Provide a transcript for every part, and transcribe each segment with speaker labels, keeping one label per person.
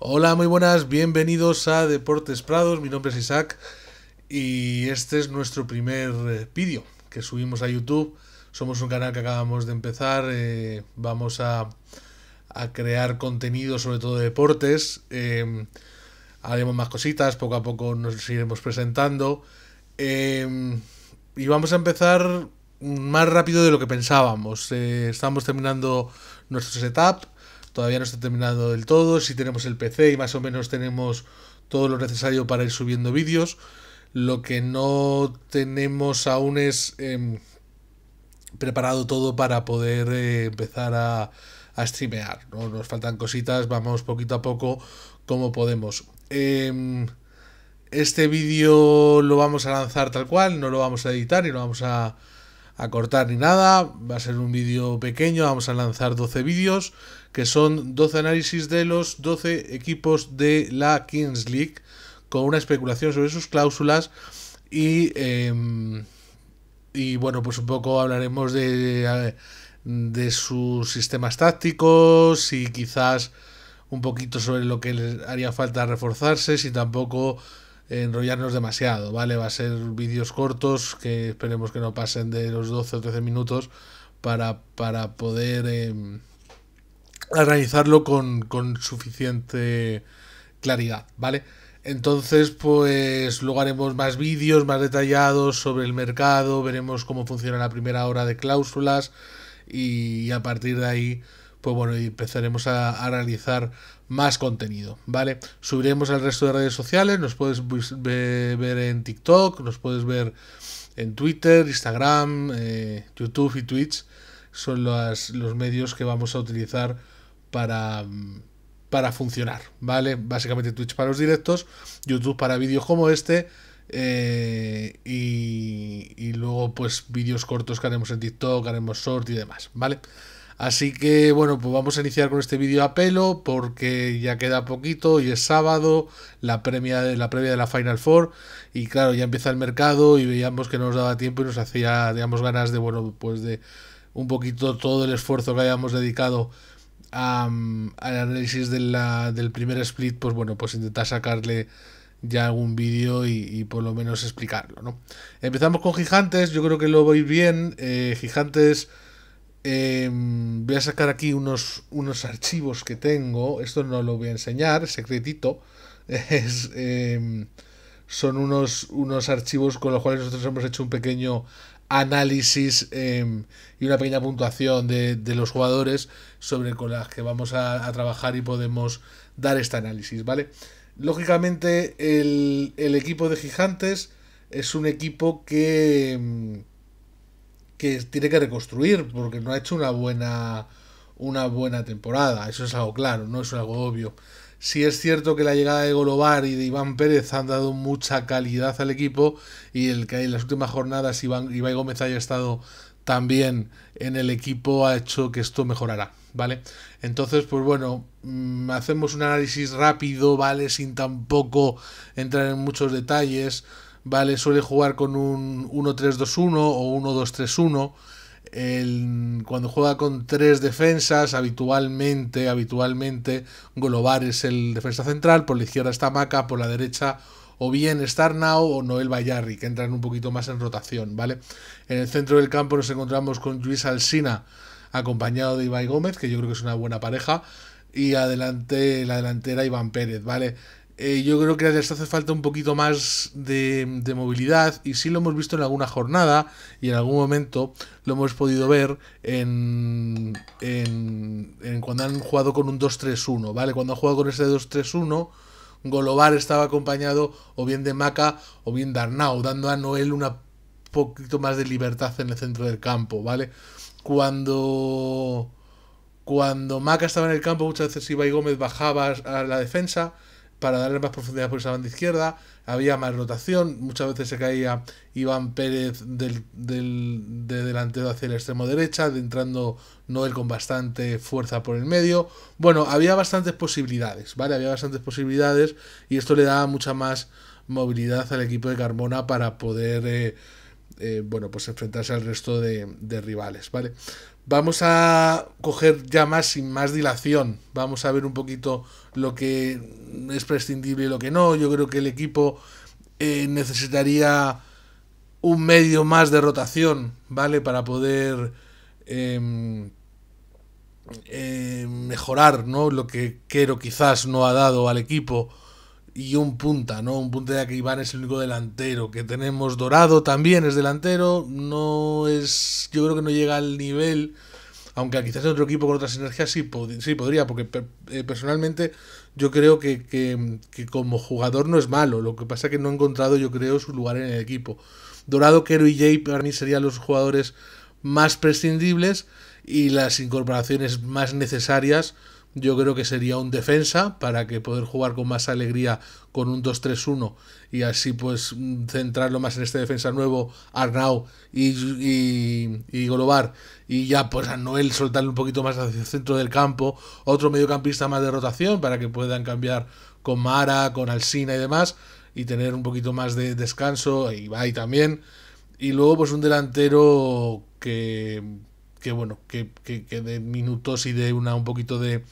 Speaker 1: Hola, muy buenas, bienvenidos a Deportes Prados, mi nombre es Isaac y este es nuestro primer eh, vídeo que subimos a YouTube. Somos un canal que acabamos de empezar, eh, vamos a, a, crear contenido sobre todo de deportes, em, haremos más cositas, poco a poco nos iremos presentando em, y vamos a empezar más rápido de lo que pensábamos. Eh, estamos terminando nuestro setup todavía no está terminado del todo, si tenemos el PC y más o menos tenemos todo lo necesario para ir subiendo vídeos. Lo que no tenemos aún es em, preparado todo para poder eh, empezar a, a streamear. Nos faltan cositas, vamos poquito a poco como podemos. Em, este vídeo lo vamos a lanzar tal cual, no lo vamos a editar y lo vamos a, a cortar ni nada. Va a ser un vídeo pequeño, vamos a lanzar 12 vídeos que son 12 análisis de los 12 equipos de la Kings League, con una especulación sobre sus cláusulas y, em, y bueno, pues un poco hablaremos de, de sus sistemas tácticos y quizás un poquito sobre lo que les haría falta reforzarse, y tampoco enrollarnos demasiado, ¿vale? Va a ser vídeos cortos que esperemos que no pasen de los 12 o 13 minutos para, para poder... Em, analizarlo con, con suficiente claridad, ¿vale? Entonces, pues luego haremos más vídeos más detallados sobre el mercado, veremos cómo funciona la primera hora de cláusulas y a partir de ahí, pues bueno, empezaremos a, analizar realizar más contenido, ¿vale? Subiremos al resto de redes sociales, nos puedes ver en TikTok, nos puedes ver en Twitter, Instagram, eh, YouTube y Twitch, son las, los medios que vamos a utilizar para, para funcionar, ¿vale? Básicamente Twitch para los directos, YouTube para vídeos como este. Eh, y, luego pues vídeos cortos que haremos en TikTok, haremos short y demás, ¿vale? Así que bueno, pues vamos a iniciar con este vídeo a pelo porque ya queda poquito y es sábado, la, premia de, la previa de la Final Four y claro, ya empieza el mercado y veíamos que nos daba tiempo y nos hacía, digamos, ganas de, bueno, pues de un poquito todo el esfuerzo que hayamos dedicado al análisis del primer split, pues bueno, pues intentar sacarle ya algún vídeo y, por lo menos explicarlo, Empezamos con Gigantes, yo creo que lo voy bien. Eh, Gigantes, em, voy a sacar aquí unos, unos archivos que tengo. Esto no lo voy a enseñar, secretito. Es, em, son unos, unos archivos con los cuales nosotros hemos hecho un pequeño análisis em, y una pequeña puntuación de, los jugadores sobre con las que vamos a, trabajar y podemos dar este análisis, ¿vale? Lógicamente el, equipo de Gigantes es un equipo que, em, que tiene que reconstruir porque no ha hecho una buena, una buena temporada, eso es algo claro, no es algo obvio. Si es cierto que la llegada de Golobar y de Iván Pérez han dado mucha calidad al equipo y el que en las últimas jornadas Iván, Gómez haya estado también en el equipo ha hecho que esto mejorará, ¿vale? Entonces, pues bueno, mm, hacemos un análisis rápido, ¿vale? Sin tampoco entrar en muchos detalles, ¿vale? Suele jugar con un 1-3-2-1 o 1-2-3-1 el, cuando juega con tres defensas, habitualmente, habitualmente, golovar es el defensa central, por la izquierda está Maca, por la derecha o bien Starnau o Noel Bayarri, que entran un poquito más en rotación, ¿vale? En el centro del campo nos encontramos con Luis Alsina, acompañado de Iván Gómez, que yo creo que es una buena pareja, y adelante la delantera Iván Pérez, ¿vale? Eh, yo creo que les hace falta un poquito más de, de, movilidad y sí lo hemos visto en alguna jornada y en algún momento lo hemos podido ver en, en, en cuando han jugado con un 2-3-1, ¿vale? Cuando han jugado con ese 2-3-1, Golobar estaba acompañado o bien de Maca o bien de Arnau, dando a Noel una poquito más de libertad en el centro del campo, ¿vale? Cuando cuando Maca estaba en el campo, muchas veces iba y Gómez bajaba a la defensa para darle más profundidad por esa banda izquierda, había más rotación, muchas veces se caía Iván Pérez del, de delantero hacia el extremo derecha, entrando Noel con bastante fuerza por el medio. Bueno, había bastantes posibilidades, ¿vale? Había bastantes posibilidades y esto le daba mucha más movilidad al equipo de Carmona para poder... Eh, eh, bueno, pues enfrentarse al resto de, rivales, ¿vale? Vamos a coger ya más sin más dilación. Vamos a ver un poquito lo que es prescindible y lo que no. Yo creo que el equipo eh, necesitaría un medio más de rotación, ¿vale? Para poder em, eh, mejorar, ¿no? Lo que Quero quizás no ha dado al equipo y un punta, ¿no? Un punta de que Iván es el único delantero que tenemos. Dorado también es delantero, no es, yo creo que no llega al nivel, aunque quizás en otro equipo con otras energías sí, podría, porque eh, personalmente yo creo que, que, como jugador no es malo, lo que pasa es que no he encontrado yo creo su lugar en el equipo. Dorado, Kero y Jay para mí serían los jugadores más prescindibles y las incorporaciones más necesarias yo creo que sería un defensa para que poder jugar con más alegría con un 2-3-1 y así pues centrarlo más en este defensa nuevo, Arnau y, y, y Golobar y ya pues a Noel soltarle un poquito más hacia el centro del campo, otro mediocampista más de rotación para que puedan cambiar con Mara, con Alsina y demás y tener un poquito más de descanso, y Ibai también y luego pues un delantero que que bueno, que, que, de minutos y de una un poquito de,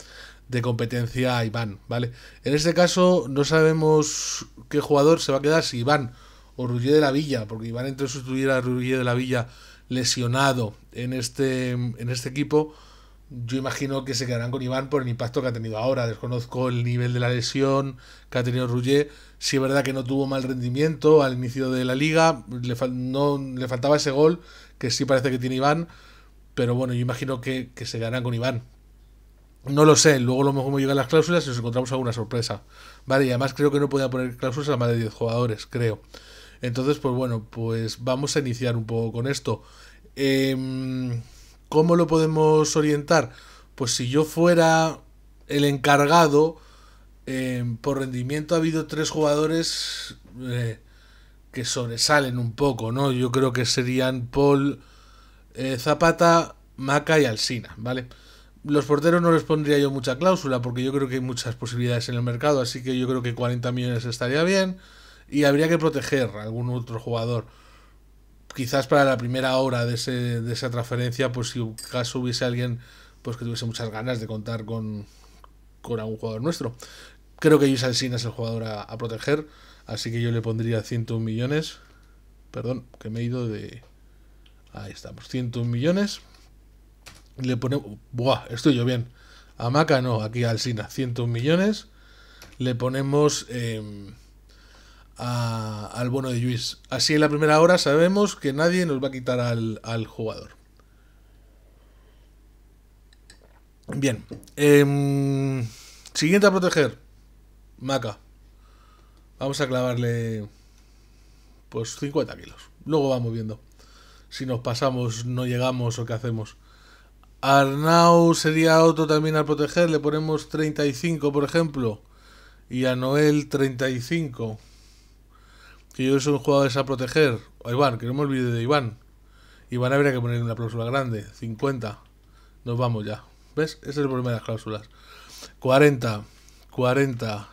Speaker 1: competencia a Iván, ¿vale? En este caso no sabemos qué jugador se va a quedar, si Iván o Ruggier de la Villa, porque Iván entró a sustituir a Ruggier de la Villa lesionado en este, en este equipo. Yo imagino que se quedarán con Iván por el impacto que ha tenido ahora. Desconozco el nivel de la lesión que ha tenido Ruggier. Si es verdad que no tuvo mal rendimiento al inicio de la liga, no, le faltaba ese gol que sí parece que tiene Iván pero bueno, yo imagino que, se ganan con Iván. No lo sé, luego lo mejor me llegan las cláusulas y nos encontramos alguna sorpresa. Vale, y además creo que no podía poner cláusulas a más de 10 jugadores, creo. Entonces, pues bueno, pues vamos a iniciar un poco con esto. Em, ¿Cómo lo podemos orientar? Pues si yo fuera el encargado, em, por rendimiento ha habido tres jugadores eh, que sobresalen un poco, ¿no? Yo creo que serían Paul, eh, Zapata, Maca y Alsina, ¿vale? Los porteros no les pondría yo mucha cláusula porque yo creo que hay muchas posibilidades en el mercado, así que yo creo que 40 millones estaría bien y habría que proteger a algún otro jugador. Quizás para la primera hora de, ese, de esa transferencia, pues si caso hubiese alguien pues que tuviese muchas ganas de contar con, con algún jugador nuestro. Creo que Luis Alsina es el jugador a, a proteger, así que yo le pondría 101 millones. Perdón, que me he ido de, Ahí estamos, 101 millones. Le ponemos... Buah, estoy yo bien. A Maca no, aquí a Sina, 101 millones. Le ponemos em, al bono de Luis. Así en la primera hora sabemos que nadie nos va a quitar al, jugador. Bien. Em, siguiente a proteger. Maca. Vamos a clavarle... Pues 50 kilos. Luego vamos viendo si nos pasamos, no llegamos o qué hacemos. Arnau sería otro también al proteger, le ponemos 35 por ejemplo, y a Noel 35. Que yo soy un jugador a proteger. A Iván, que no me olvide de Iván. Iván habría que poner una cláusula grande, 50. Nos vamos ya. ¿Ves? Ese es el problema de las cláusulas. 40, 40.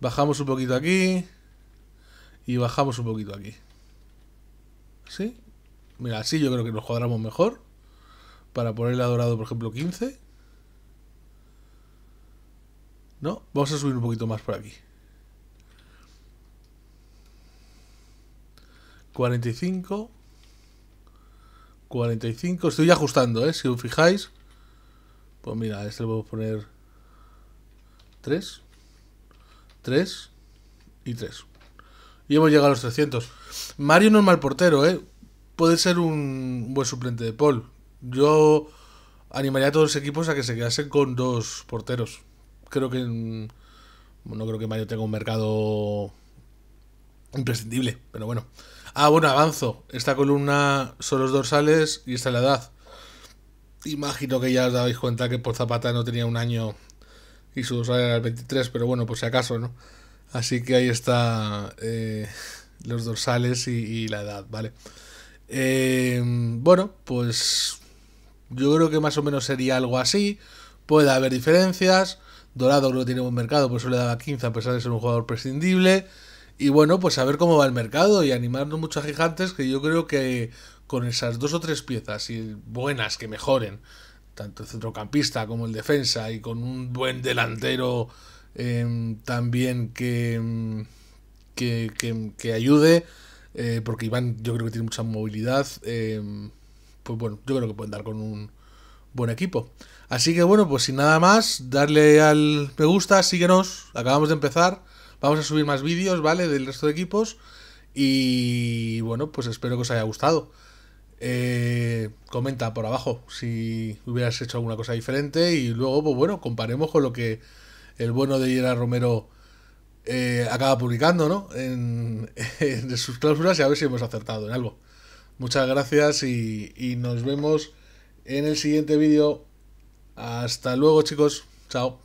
Speaker 1: Bajamos un poquito aquí. Y bajamos un poquito aquí. ¿Sí? Mira, así yo creo que nos cuadramos mejor. Para ponerle a dorado, por ejemplo, 15. ¿No? Vamos a subir un poquito más por aquí. 45. 45. Estoy ajustando, ¿eh? Si os fijáis. Pues mira, este lo a poner 3. 3 y 3. Y hemos llegado a los 300. Mario no es mal portero, ¿eh? puede ser un buen suplente de Paul. Yo animaría a todos los equipos a que se quedasen con dos porteros. Creo que mm, no creo que Mario tenga un mercado imprescindible, pero bueno. Ah, bueno, avanzo. Esta columna son los dorsales y está la edad. Imagino que ya os dabais cuenta que por Zapata no tenía un año y su dorsal era el 23, pero bueno, por si acaso, ¿no? Así que ahí está eh, los dorsales y, la edad, ¿vale? vale eh, bueno, pues yo creo que más o menos sería algo así. Puede haber diferencias. Dorado creo que tiene buen mercado, por eso le daba 15 a pesar de ser un jugador prescindible. Y bueno, pues a ver cómo va el mercado y animarnos mucho a gigantes que yo creo que con esas dos o tres piezas y buenas que mejoren, tanto el centrocampista como el defensa y con un buen delantero em, también que, que, que, que ayude, eh, porque Iván yo creo que tiene mucha movilidad, eh, pues bueno, yo creo que pueden dar con un buen equipo. Así que bueno, pues sin nada más, darle al me gusta, síguenos, acabamos de empezar, vamos a subir más vídeos, ¿vale? Del resto de equipos y bueno, pues espero que os haya gustado. Eh, comenta por abajo si hubieras hecho alguna cosa diferente y luego, pues bueno, comparemos con lo que el bueno de Gerard Romero eh, acaba publicando ¿no? en, sus cláusulas y a ver si hemos acertado en algo. Muchas gracias y, y nos vemos en el siguiente vídeo. Hasta luego chicos. Chao.